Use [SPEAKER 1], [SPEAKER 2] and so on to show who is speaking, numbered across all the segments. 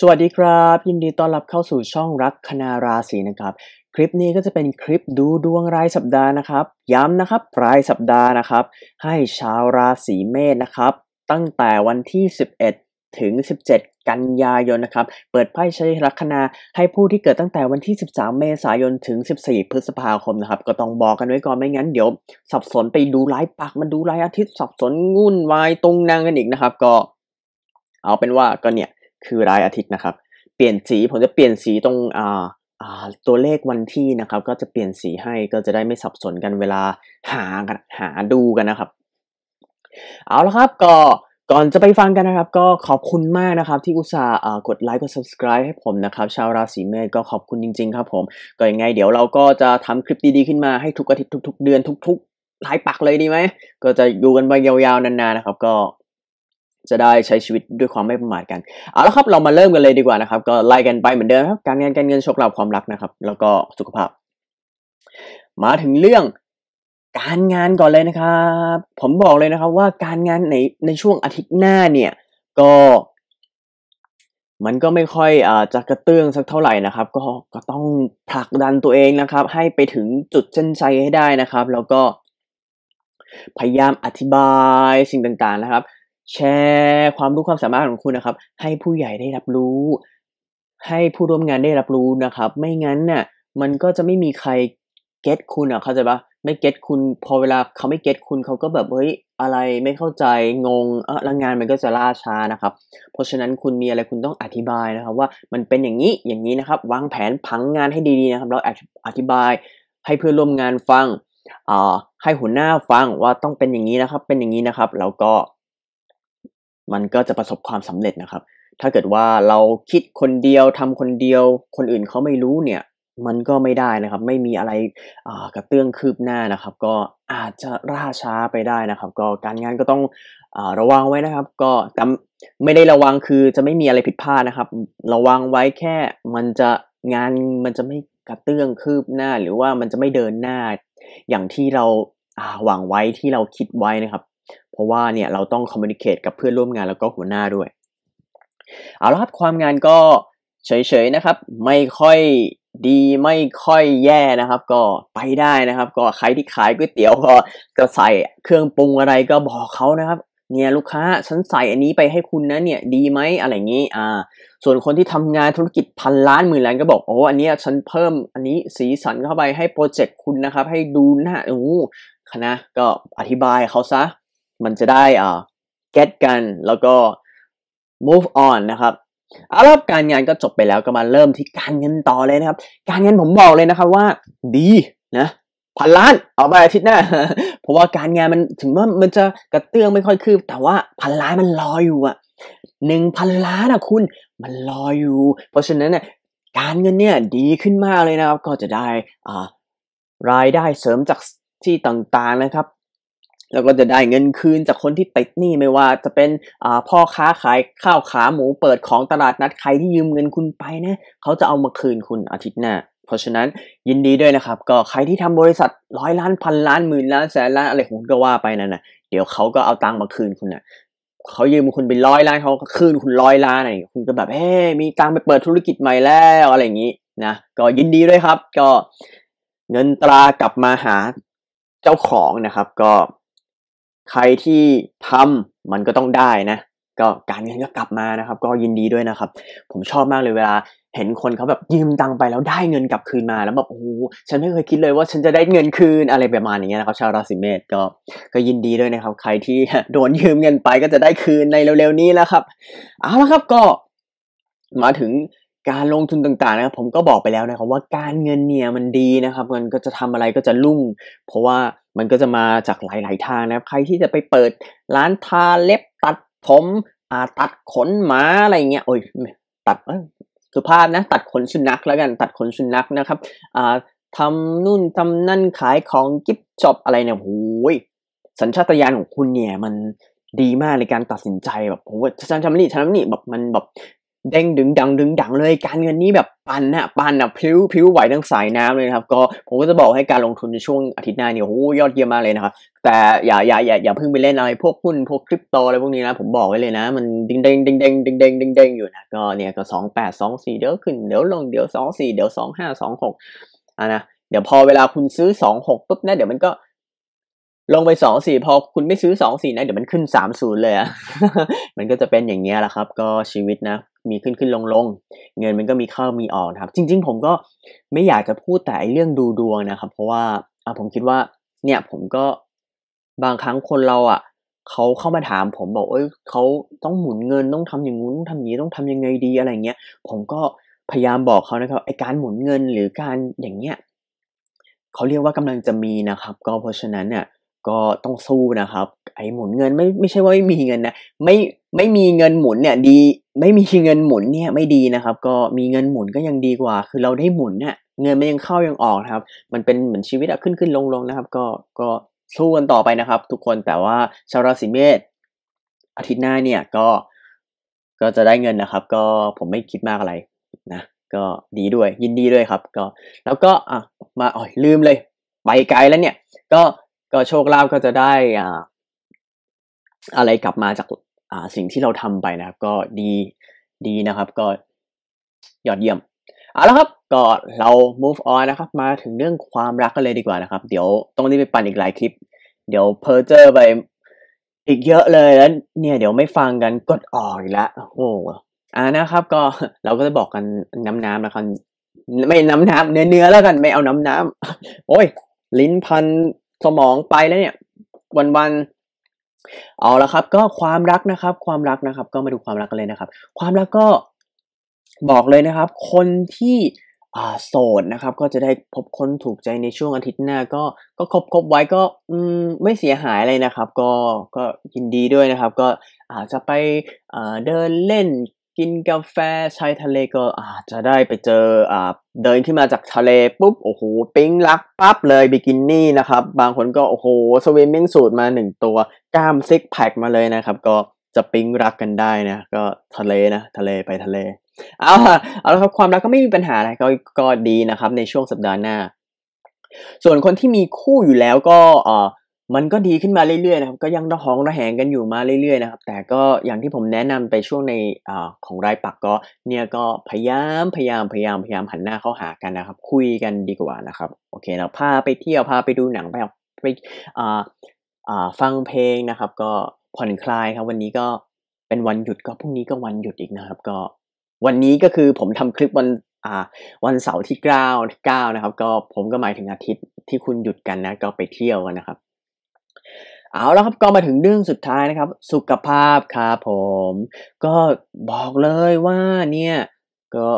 [SPEAKER 1] สวัสดีครับ ยินดีต้อนรับเข้าสู่ช่องรักคณาราศีนะครับ คลิปนี้ก็จะเป็นคลิปดูดวงรายสัปดาห์นะครับ ย้ำนะครับ รายสัปดาห์นะครับ ให้ชาวราศีเมษนะครับ ตั้งแต่วันที่ 11ถึง17 กันยายนนะครับ เปิดไพ่ชัยลัคนาให้ผู้ที่เกิดตั้งแต่วันที่ 13 เมษายน ถึง 14 พฤษภาคมนะครับ ก็ต้องบอกกันไว้ก่อนไม่งั้นเดี๋ยวสับสนไปดูรายปักมันดูรายอาทิตย์สับสนงุ่นวายตรงนางกันอีกนะครับก็ เอาเป็นว่าก็เนี่ยคือรายอาทิตย์นะครับ เปลี่ยนสีผมจะเปลี่ยนสีตรงอ่าตัวเลขวันที่นะครับ ก็จะเปลี่ยนสีให้ก็จะได้ไม่สับสนกันเวลาหากันหาดูกันนะครับเอาละครับก็ก่อนจะไปฟังกันนะครับ ก็ขอบคุณมากนะครับ ที่อุตส่าห์กดไลค์กด subscribe ให้ผมนะครับชาวราศีเมษก็ขอบคุณจริง ๆ ครับ ผม ก็ยังไง เดี๋ยวเราก็จะทำคลิปดีๆขึ้นมาให้ทุกอาทิตย์ทุกๆเดือนทุก ๆ หลายปักเลยดีไหม ก็จะดูกันไปยาวๆนานๆนะครับ ก็จะได้ใช้ชีวิตด้วยความไม่ประมาทกัน เอาละครับเรามาเริ่มกันเลยดีกว่านะครับ ก็ไล่กันไปเหมือนเดิมครับการงานการเงินโชคลาภความรักนะครับ แล้วก็สุขภาพ มาถึงเรื่องการงานก่อนเลยนะครับ ผมบอกเลยนะครับว่าการงานในในช่วงอาทิตย์หน้าเนี่ย ก็ มันก็ไม่ค่อยอจะกระเตื้องสักเท่าไหร่นะครับ ก็ก็ต้องผลักดันตัวเองนะครับ ให้ไปถึงจุดเช่นใจให้ได้นะครับ แล้วก็พยายามอธิบายสิ่งต่างๆนะครับแชร์ ความรู้ความสามารถของคุณนะครับ ให้ผู้ใหญ่ได้รับรู้ ให้ผู้ร่วมงานได้รับรู้นะครับ ไม่งั้นน่ะมันก็จะไม่มีใครเก็ตคุณอ่ะ เข้าใจปะไม่เก็ตคุณ พอเวลาเขาไม่เก็ตคุณเขาก็แบบเฮ้ยอะไร ไม่เข้าใจงงเออแล้วงานมันก็จะล่าช้านะครับ เพราะฉะนั้นคุณมีอะไรคุณต้องอธิบายนะครับ ว่ามันเป็นอย่างนี้อย่างนี้นะครับ วางแผนผังงานให้ดีๆนะครับแล้วอธิบายให้เพื่อนร่วมงานฟังอ่าให้หัวหน้าฟังว่าต้องเป็นอย่างนี้นะครับ เป็นอย่างนี้นะครับแล้วก็มันก็จะประสบความสำเร็จนะครับ ถ้าเกิดว่าเราคิดคนเดียวทำคนเดียว คนอื่นเขาไม่รู้เนี่ย มันก็ไม่ได้นะครับ ไม่มีอะไรกระเตื้องคืบหน้านะครับ ก็อาจจะร่าช้าไปได้นะครับ ก็การงานก็ต้องระวังไว้นะครับ ก็แต่ไม่ได้ระวังคือจะไม่มีอะไรผิดพลาดนะครับ ระวังไว้แค่มันจะงานมันจะไม่กระเตื้องคืบหน้า หรือว่ามันจะไม่เดินหน้า อย่างที่เราหวังไว้ที่เราคิดไว้นะครับเพราะว่าเนี่ยเราต้องคอมมิวนิเคตกับเพื่อนร่วมงานแล้วก็หัวหน้าด้วยเอาละครับความงานก็เฉยๆนะครับ ไม่ค่อยดีไม่ค่อยแย่นะครับ ก็ไปได้นะครับ ก็ใครที่ขายก๋วยเตี๋ยวก็ก็ใส่เครื่องปรุงอะไรก็บอกเขานะครับ เนี่ยลูกค้าฉันใส่อันนี้ไปให้คุณนะเนี่ยดีไหมอะไรอย่างนี้อ่า ส่วนคนที่ทำงานธุรกิจพันล้านหมื่นล้านก็บอกโอ้อันนี้ฉันเพิ่มอันนี้สีสันเข้าไปให้โปรเจกต์คุณนะครับ ให้ดูหน้าโอ้คณะก็อธิบายเขาซะมันจะได้อ่า get กันแล้วก็ move on นะครับเอารอบการงานก็จบไปแล้วก็มาเริ่มที่การเงินต่อเลยนะครับ การเงินผมบอกเลยนะครับว่าดีนะพันล้านเอาไปอาทิตย์หน้า เพราะว่าการงานมันถึงว่ามันจะกระเตื้องไม่ค่อยคืบ แต่ว่าพันล้านมันรออยู่อ่ะหนึ่งพันล้านอะคุณ มันรออยู่ เพราะฉะนั้นเนี่ยการเงินเนี่ยดีขึ้นมากเลยนะครับ ก็จะได้อ่ารายได้เสริมจากที่ต่างๆนะครับแล้วก็จะได้เงินคืนจากคนที่ติดหนี้ไม่ว่าจะเป็นพ่อค้าขายข้าวขาหมูเปิดของตลาดนัดใครที่ยืมเงินคุณไปนะเขาจะเอามาคืนคุณอาทิตย์หน้าเพราะฉะนั้นยินดีด้วยนะครับ ก็ใครที่ทำบริษัทร้อยล้านพันล้านหมื่นล้านแสนล้านอะไรของก็ว่าไปนั่นนะเดี๋ยวเขาก็เอาตังค์มาคืนคุณนะเขายืมคุณไปร้อยล้านเขาก็คืนคุณร้อยล้านอะไรคุณก็แบบเฮ้ยมีตังค์ไปเปิดธุรกิจใหม่แล้วอะไรอย่างนี้นะก็ยินดีด้วยครับ ก็เงินตรากลับมาหาเจ้าของนะครับ ก็ใครที่ทำมันก็ต้องได้นะ ก็การเงินก็กลับมานะครับ ก็ยินดีด้วยนะครับ ผมชอบมากเลยเวลาเห็นคนเขาแบบยืมตังไปแล้วได้เงินกลับคืนมาแล้วแบบโอ้ฉันไม่เคยคิดเลยว่าฉันจะได้เงินคืนอะไรประมาณอย่างเงี้ยนะครับ ชาวราศีเมษก็ก็ยินดีด้วยนะครับ ใครที่โดนยืมเงินไปก็จะได้คืนในเร็วๆนี้แล้วครับ เอาละครับก็ มาถึงการลงทุนต่างๆ นะครับ ผมก็บอกไปแล้วนะครับ ว่าการเงินเนี่ยมันดีนะครับมันก็จะทำอะไรก็จะรุ่ง เพราะว่ามันก็จะมาจากหลายๆทางนะครับ ใครที่จะไปเปิดร้านทาเล็บตัดผม ตัดขนหมาอะไรเงี้ยโอ้ยตัดสุภาพนะ ตัดขนสุนัขแล้วกันตัดขนสุนัขนะครับทำนู่นทำนั่นขายของกิฟจ็อบอะไรเนี่ยโอ้ยสัญชาตญาณของคุณเนี่ยมันดีมากในการตัดสินใจแบบผมว่าฉันทำนี่ฉันทำนี่แบบมันแบบเด้งดึงดังดึงดังเลยการเงินนี้แบบปันนะปันนะพิ้วพิ้วไหวทั้งสายน้ำเลยนะครับ ก็ ผมก็จะบอกให้การลงทุนในช่วงอาทิตย์หน้าเนี่ยโอ้ยอดเยี่ยมมากเลยนะครับ แต่อย่าอย่าอย่าอย่าเพิ่งไปเล่นอะไร พวกหุ้นพวกคริปโตอะไรพวกนี้นะ ผมบอกไว้เลยนะ มันดิ้งเด้งดิ้งเด้งดิงเด้งดิงเด้งอยู่นะก็เนี่ยก็สองแปดสองสี่เดี๋ยวขึ้นเดี๋ยวลงเดี๋ยวสองสี่เดี๋ยวสองห้าสองหกอ่ะนะเดี๋ยวพอเวลาคุณซื้อสองหกปุ๊บนะเดี๋ยวมันก็ลงไปสองสี่พอคุณไม่ซื้อสองสี่นะเดี๋ยวมันขึ้นสามศูนย์เลยอะมันก็จะเป็นอย่างเงี้ยแหละครับ ก็ชีวิตนะมีขึ้นขึ้นลงลงเงินมันก็มีเข้ามีออกนะครับ จริงๆผมก็ไม่อยากจะพูดแต่เรื่องดูดวงนะครับ เพราะว่าอ่ะผมคิดว่าเนี่ยผมก็บางครั้งคนเราอ่ะ เขาเข้ามาถาม ผมบอกเอ้ยเขาต้องหมุนเงินต้องทำอย่างงู้นต้องทำอย่างนี้ต้องทำยังไงดีอะไรเงี้ยผมก็พยายามบอกเขานะครับไอการหมุนเงินหรือการอย่างเงี้ยเขาเรียกว่ากำลังจะมีนะครับ ก็เพราะฉะนั้นเนี่ยก็ต้องสู้นะครับไอหมุนเงินไม่ไม่ใช่ว่าไม่มีเงินนะไม่ไม่มีเงินหมุนเนี่ยดีไม่มีเงินหมุนเนี่ยไม่ดีนะครับ ก็มีเงินหมุนก็ยังดีกว่า คือเราได้หมุนเนี่ยเงินมันยังเข้ายังออกนะครับ มันเป็นเหมือนชีวิตอะขึ้นขึ้นลงลงนะครับ ก็ก็สู้กันต่อไปนะครับ ทุกคนแต่ว่าชาวราศีเมษอาทิตย์หน้าเนี่ย ก็ก็จะได้เงินนะครับ ก็ผมไม่คิดมากอะไรนะก็ดีด้วย ยินดีด้วยครับ ก็ แล้วก็อ่ะมาอ๋อลืมเลยไปไกลแล้วเนี่ย ก็ก็โชคลาภก็จะได้ อ่าอะไรกลับมาจากาสิ่งที่เราทำไปนะครับ ก็ดีดีนะครับ ก็ยอดเยี่ยมเอาละครับ ก็เรา move on นะครับมาถึงเรื่องความรักกันเลยดีกว่านะครับ เดี๋ยวต้องรีบไปปั่นอีกหลายคลิป เดี๋ยวเพอร์เจอร์ไป อีกเยอะเลยแล้ว เนี่ยเดี๋ยวไม่ฟังกันกดออกอีกแล้วโอ้อ่านะครับ ก็เราก็จะบอกกันน้ำน้ำนะครับไม่น้ำน้ำเนื้อเนื้อแล้วกันไม่เอาน้ำน้ำโอ้ย ลิ้นพันสมองไปแล้วเนี่ย วันวันเอาละครับ ก็ความรักนะครับ ความรักนะครับ ก็มาดูความรักกันเลยนะครับ ความรักก็บอกเลยนะครับ คนที่โสดนะครับ ก็จะได้พบคนถูกใจในช่วงอาทิตย์หน้า ก็ก็คบคบไว้ก็ไม่เสียหายอะไรนะครับ ก็ก็ยินดีด้วยนะครับ ก็อาจจะไปเดินเล่นกินกาแฟชายทะเลก็อาจจะได้ไปเจอ อ่าเดินขึ้นมาจากทะเลปุ๊บโอ้โหปิ้งรักปั๊บเลยบิกินี่นะครับ บางคนก็โอ้โหสวิมมิ่งสูตรมาหนึ่งตัวกล้ามซิกแพคมาเลยนะครับ ก็จะปิ้งรักกันได้นะก็ทะเลนะทะเลไปทะเล เอาเอาละครับความรักก็ไม่มีปัญหาอะไร ก็ก็ดีนะครับ ในช่วงสัปดาห์หน้า ส่วนคนที่มีคู่อยู่แล้วก็เอ่มันก็ดีขึ้นมาเรื่อยๆนะครับก็ยังระหองระแหงกันอยู่มาเรื่อยๆนะครับแต่ก็อย่างที่ผมแนะนำไปช่วงในอของรายปักก็เนี่ยก็พยายามพยายามพยายามพยายามหันหน้าเข้าหากันนะครับ คุยกันดีกว่านะครับโอเคราพาไปเที่ยวพาไปดูหนังไปไปฟังเพลงนะครับ ก็ผ่อนคลายครับวันนี้ก็เป็นวันหยุดก็พรุ่งนี้ก็วันหยุดอีกนะครับ ก็วันนี้ก็คือผมทำคลิปวันวันเสาร์ที่เก้าเก้านะครับก็ผมก็หมายถึงอาทิตย์ที่คุณหยุดกันนะก็ไปเที่ยวกันนะครับเอาแล้วครับก็มาถึงเรื่องสุดท้ายนะครับสุขภาพครับผม ก็บอกเลยว่าเนี่ยก็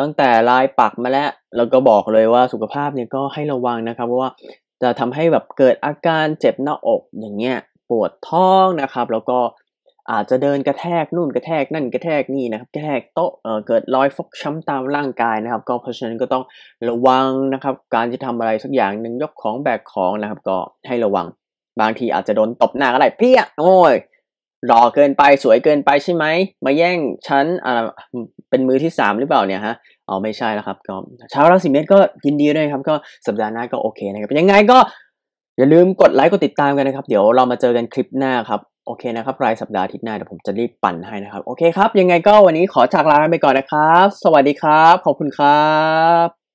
[SPEAKER 1] ตั้งแต่ลายปักมาแล้วแล้วก็บอกเลยว่าสุขภาพเนี่ยก็ให้ระวังนะครับเพราะว่าจะทำให้แบบเกิดอาการเจ็บหน้าอก อย่างเงี้ยปวดท้องนะครับแล้วก็อาจจะเดินกระแทกนู่นกระแทกนั่นกระแทกนี่นะครับกระแทกโต๊ะเเกิดรอยฟกช้ำตามร่างกายนะครับ ก็เพราะฉะนั้นก็ต้องระวังนะครับ การจะทำอะไรสักอย่างหนึ่งยกของแบกของนะครับก็ให้ระวังบางทีอาจจะโดนตบหน้าก็ได้เพี้ยโอ้ยหล่อเกินไปสวยเกินไปใช่ไหมมาแย่งฉันอ่า เป็นมือที่สามหรือเปล่าเนี่ยฮะ อ๋อไม่ใช่แล้วครับก็ชาวราศีเมษก็ยินดีด้วยครับก็สัปดาห์หน้าก็โอเคนะครับยังไงก็ อย่าลืมกดไลค์กดติดตามกันนะครับ เดี๋ยวเรามาเจอกันคลิปหน้าครับ โอเคนะครับรายสัปดาห์อาทิตย์หน้าเดี๋ยวผมจะรีบปั่นให้นะครับโอเคครับยังไงก็วันนี้ขอจากลาไปก่อนนะครับ สวัสดีครับ ขอบคุณครับ